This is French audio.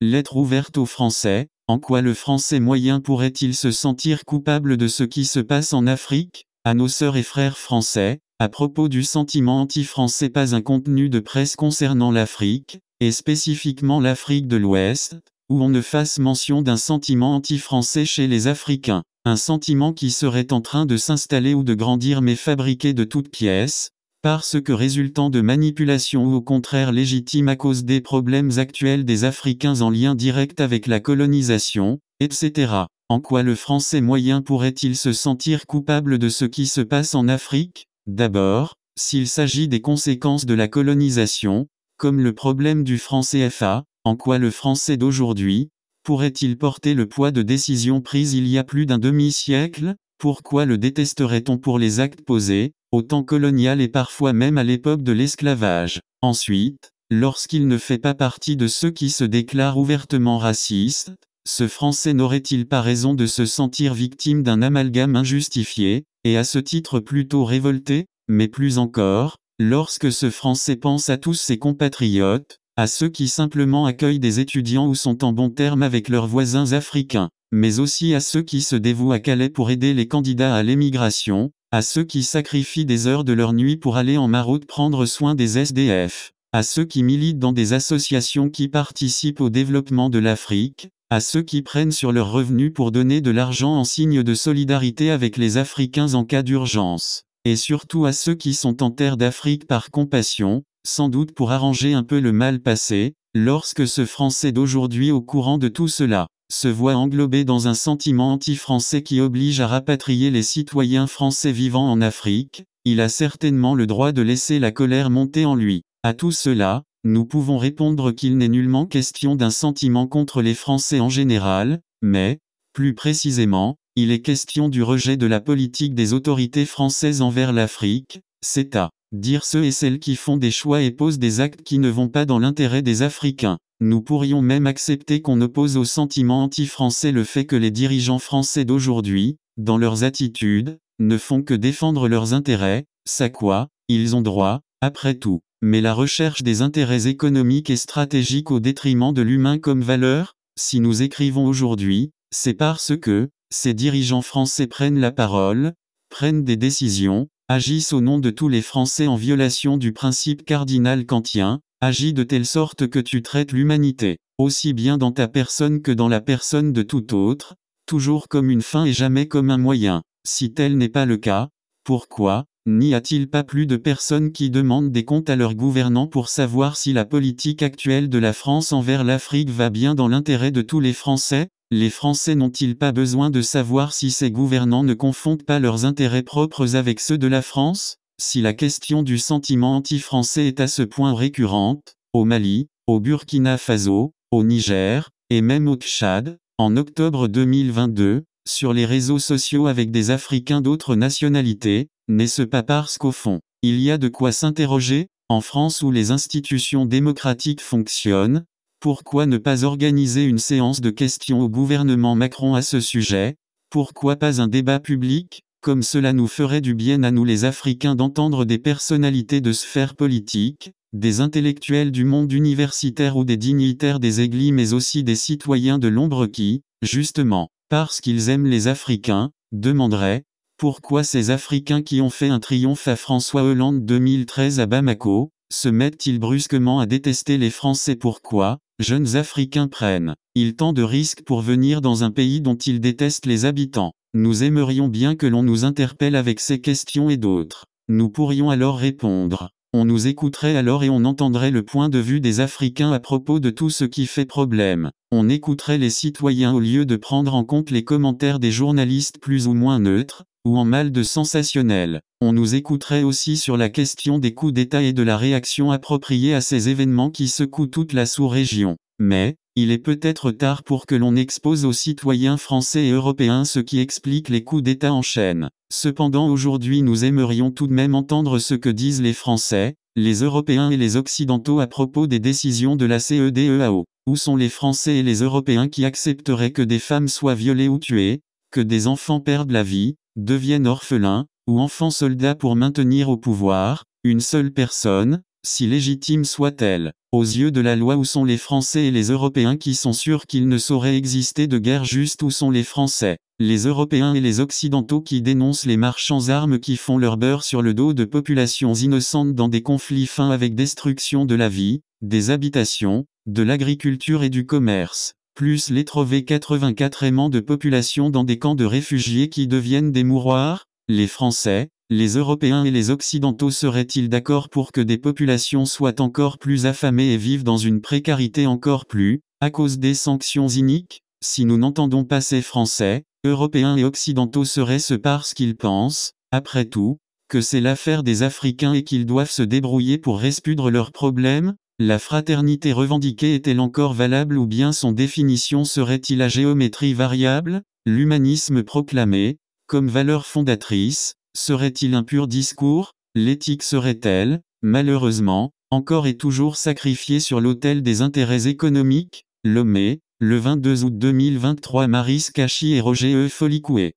lettre ouverte aux Français, en quoi le Français moyen pourrait-il se sentir coupable de ce qui se passe en Afrique À nos sœurs et frères français, à propos du sentiment anti-français pas un contenu de presse concernant l'Afrique, et spécifiquement l'Afrique de l'Ouest, où on ne fasse mention d'un sentiment anti-français chez les Africains, un sentiment qui serait en train de s'installer ou de grandir mais fabriqué de toutes pièces, parce que résultant de manipulations ou au contraire légitime à cause des problèmes actuels des Africains en lien direct avec la colonisation, etc. En quoi le français moyen pourrait-il se sentir coupable de ce qui se passe en Afrique D'abord, s'il s'agit des conséquences de la colonisation, comme le problème du français CFA, en quoi le français d'aujourd'hui pourrait-il porter le poids de décisions prises il y a plus d'un demi-siècle Pourquoi le détesterait-on pour les actes posés au temps colonial et parfois même à l'époque de l'esclavage. Ensuite, lorsqu'il ne fait pas partie de ceux qui se déclarent ouvertement racistes, ce Français n'aurait-il pas raison de se sentir victime d'un amalgame injustifié, et à ce titre plutôt révolté Mais plus encore, lorsque ce Français pense à tous ses compatriotes, à ceux qui simplement accueillent des étudiants ou sont en bon terme avec leurs voisins africains, mais aussi à ceux qui se dévouent à Calais pour aider les candidats à l'émigration, à ceux qui sacrifient des heures de leur nuit pour aller en maraude prendre soin des SDF, à ceux qui militent dans des associations qui participent au développement de l'Afrique, à ceux qui prennent sur leurs revenus pour donner de l'argent en signe de solidarité avec les Africains en cas d'urgence, et surtout à ceux qui sont en terre d'Afrique par compassion, sans doute pour arranger un peu le mal passé, lorsque ce Français d'aujourd'hui au courant de tout cela, se voit englobé dans un sentiment anti-français qui oblige à rapatrier les citoyens français vivant en Afrique, il a certainement le droit de laisser la colère monter en lui. À tout cela, nous pouvons répondre qu'il n'est nullement question d'un sentiment contre les Français en général, mais, plus précisément, il est question du rejet de la politique des autorités françaises envers l'Afrique, c'est à dire ceux et celles qui font des choix et posent des actes qui ne vont pas dans l'intérêt des Africains. Nous pourrions même accepter qu'on oppose au sentiment anti-français le fait que les dirigeants français d'aujourd'hui, dans leurs attitudes, ne font que défendre leurs intérêts, ça quoi, ils ont droit, après tout. Mais la recherche des intérêts économiques et stratégiques au détriment de l'humain comme valeur, si nous écrivons aujourd'hui, c'est parce que, ces dirigeants français prennent la parole, prennent des décisions, agissent au nom de tous les Français en violation du principe cardinal kantien, Agis de telle sorte que tu traites l'humanité, aussi bien dans ta personne que dans la personne de tout autre, toujours comme une fin et jamais comme un moyen. Si tel n'est pas le cas, pourquoi, n'y a-t-il pas plus de personnes qui demandent des comptes à leurs gouvernants pour savoir si la politique actuelle de la France envers l'Afrique va bien dans l'intérêt de tous les Français Les Français n'ont-ils pas besoin de savoir si ces gouvernants ne confondent pas leurs intérêts propres avec ceux de la France si la question du sentiment anti-français est à ce point récurrente, au Mali, au Burkina Faso, au Niger, et même au Tchad, en octobre 2022, sur les réseaux sociaux avec des Africains d'autres nationalités, n'est-ce pas parce qu'au fond, il y a de quoi s'interroger, en France où les institutions démocratiques fonctionnent, pourquoi ne pas organiser une séance de questions au gouvernement Macron à ce sujet Pourquoi pas un débat public comme cela nous ferait du bien à nous les Africains d'entendre des personnalités de sphère politique, des intellectuels du monde universitaire ou des dignitaires des églises mais aussi des citoyens de l'ombre qui, justement, parce qu'ils aiment les Africains, demanderaient pourquoi ces Africains qui ont fait un triomphe à François Hollande 2013 à Bamako, se mettent-ils brusquement à détester les Français Pourquoi, jeunes Africains prennent, ils tant de risques pour venir dans un pays dont ils détestent les habitants nous aimerions bien que l'on nous interpelle avec ces questions et d'autres. Nous pourrions alors répondre. On nous écouterait alors et on entendrait le point de vue des Africains à propos de tout ce qui fait problème. On écouterait les citoyens au lieu de prendre en compte les commentaires des journalistes plus ou moins neutres, ou en mal de sensationnel. On nous écouterait aussi sur la question des coups d'État et de la réaction appropriée à ces événements qui secouent toute la sous-région. Mais, il est peut-être tard pour que l'on expose aux citoyens français et européens ce qui explique les coups d'État en chaîne. Cependant aujourd'hui nous aimerions tout de même entendre ce que disent les Français, les Européens et les Occidentaux à propos des décisions de la CEDEAO. Où sont les Français et les Européens qui accepteraient que des femmes soient violées ou tuées, que des enfants perdent la vie, deviennent orphelins, ou enfants soldats pour maintenir au pouvoir, une seule personne, si légitime soit-elle, aux yeux de la loi où sont les Français et les Européens qui sont sûrs qu'il ne saurait exister de guerre juste où sont les Français, les Européens et les Occidentaux qui dénoncent les marchands armes qui font leur beurre sur le dos de populations innocentes dans des conflits fins avec destruction de la vie, des habitations, de l'agriculture et du commerce plus les trouver 84 aimants de population dans des camps de réfugiés qui deviennent des mouroirs, les Français, les Européens et les Occidentaux seraient-ils d'accord pour que des populations soient encore plus affamées et vivent dans une précarité encore plus, à cause des sanctions iniques Si nous n'entendons pas ces Français, Européens et Occidentaux seraient-ce parce qu'ils pensent, après tout, que c'est l'affaire des Africains et qu'ils doivent se débrouiller pour respudre leurs problèmes La fraternité revendiquée est-elle encore valable ou bien son définition serait-il à géométrie variable L'humanisme proclamé, comme valeur fondatrice, Serait-il un pur discours L'éthique serait-elle, malheureusement, encore et toujours sacrifiée sur l'autel des intérêts économiques mai, le 22 août 2023 Maris Cachy et Roger E. Folicoué.